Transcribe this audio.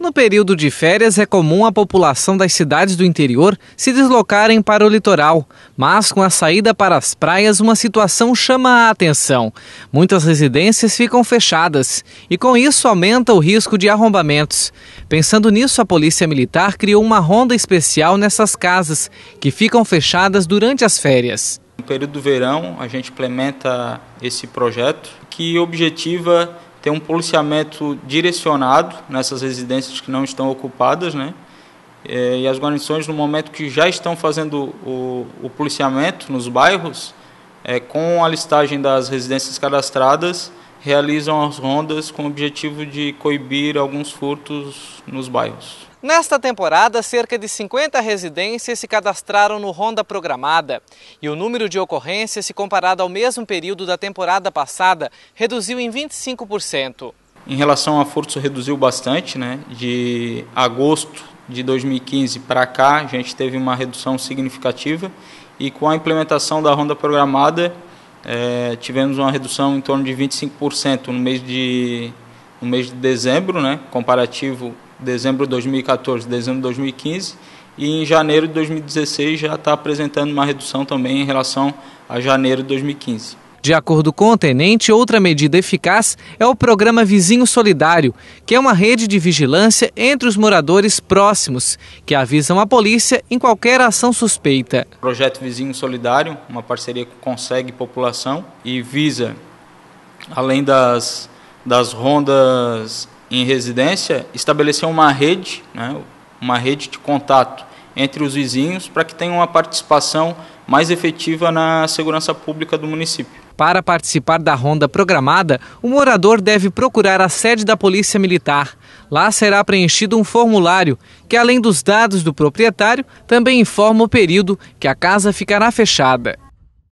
No período de férias, é comum a população das cidades do interior se deslocarem para o litoral, mas com a saída para as praias, uma situação chama a atenção. Muitas residências ficam fechadas e, com isso, aumenta o risco de arrombamentos. Pensando nisso, a Polícia Militar criou uma ronda especial nessas casas, que ficam fechadas durante as férias. No período do verão, a gente implementa esse projeto que objetiva ter um policiamento direcionado nessas residências que não estão ocupadas, né? É, e as guarnições, no momento que já estão fazendo o, o policiamento nos bairros, é, com a listagem das residências cadastradas, realizam as rondas com o objetivo de coibir alguns furtos nos bairros. Nesta temporada, cerca de 50 residências se cadastraram no Ronda Programada. E o número de ocorrências, se comparado ao mesmo período da temporada passada, reduziu em 25%. Em relação a furtos, reduziu bastante, né? De agosto de 2015 para cá, a gente teve uma redução significativa. E com a implementação da Ronda Programada, é, tivemos uma redução em torno de 25% no mês de, no mês de dezembro, né, comparativo dezembro de 2014 dezembro de 2015, e em janeiro de 2016 já está apresentando uma redução também em relação a janeiro de 2015. De acordo com o tenente, outra medida eficaz é o programa Vizinho Solidário, que é uma rede de vigilância entre os moradores próximos, que avisam a polícia em qualquer ação suspeita. O projeto Vizinho Solidário, uma parceria que consegue população e visa, além das, das rondas em residência, estabelecer uma rede, né, uma rede de contato entre os vizinhos para que tenham uma participação mais efetiva na segurança pública do município. Para participar da ronda programada, o morador deve procurar a sede da Polícia Militar. Lá será preenchido um formulário que, além dos dados do proprietário, também informa o período que a casa ficará fechada.